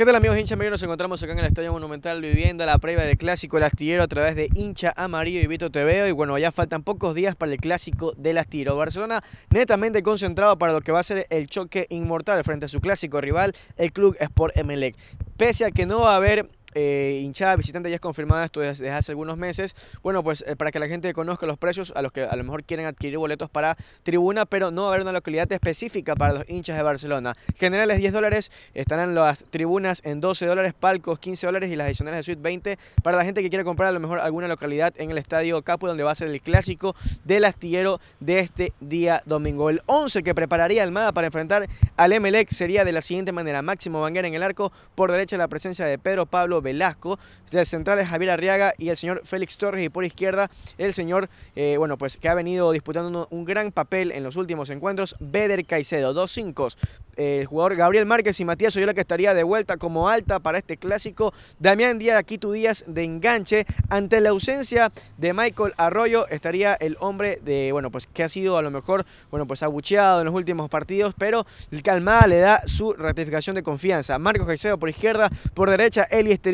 ¿Qué tal amigos hincha amarillo? Nos encontramos acá en el Estadio Monumental viviendo la previa del Clásico del Astillero a través de hincha amarillo y Vito TV. Y bueno, ya faltan pocos días para el Clásico del Astillero. Barcelona netamente concentrado para lo que va a ser el choque inmortal frente a su clásico rival, el Club Sport Emelec. Pese a que no va a haber eh, hinchada visitante ya es confirmada esto desde hace algunos meses. Bueno, pues eh, para que la gente conozca los precios a los que a lo mejor quieren adquirir boletos para tribuna, pero no va a haber una localidad específica para los hinchas de Barcelona. Generales 10 dólares, estarán las tribunas en 12 dólares, palcos 15 dólares y las adicionales de suite 20 para la gente que quiere comprar a lo mejor alguna localidad en el estadio Capo, donde va a ser el clásico del astillero de este día domingo. El 11 que prepararía Almada para enfrentar al Emelec sería de la siguiente manera: Máximo Banguera en el arco, por derecha la presencia de Pedro Pablo Velasco, de central es Javier Arriaga y el señor Félix Torres y por izquierda el señor, eh, bueno, pues que ha venido disputando un, gran papel en los últimos encuentros, Beder Caicedo, dos cinco, el jugador Gabriel Márquez y Matías Oyola que estaría de vuelta como alta para este clásico, Damián Díaz, aquí tu Díaz de enganche, ante la ausencia de Michael Arroyo estaría el hombre de, bueno, pues que ha sido a lo mejor, bueno, pues abucheado en los últimos partidos, pero el Calmada le da su ratificación de confianza, Marcos Caicedo por izquierda, por derecha Eli Este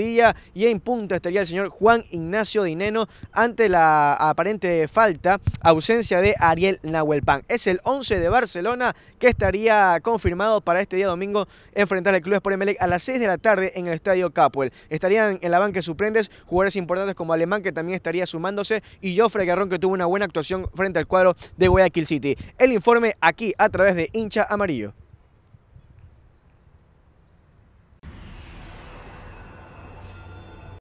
y en punta estaría el señor Juan Ignacio Dineno ante la aparente falta, ausencia de Ariel Nahuelpan. Es el 11 de Barcelona que estaría confirmado para este día domingo enfrentar al Club Sport a las 6 de la tarde en el Estadio Capuel. Estarían en la banca Suprendes jugadores importantes como Alemán que también estaría sumándose y Joffre Garrón que tuvo una buena actuación frente al cuadro de Guayaquil City. El informe aquí a través de hincha amarillo.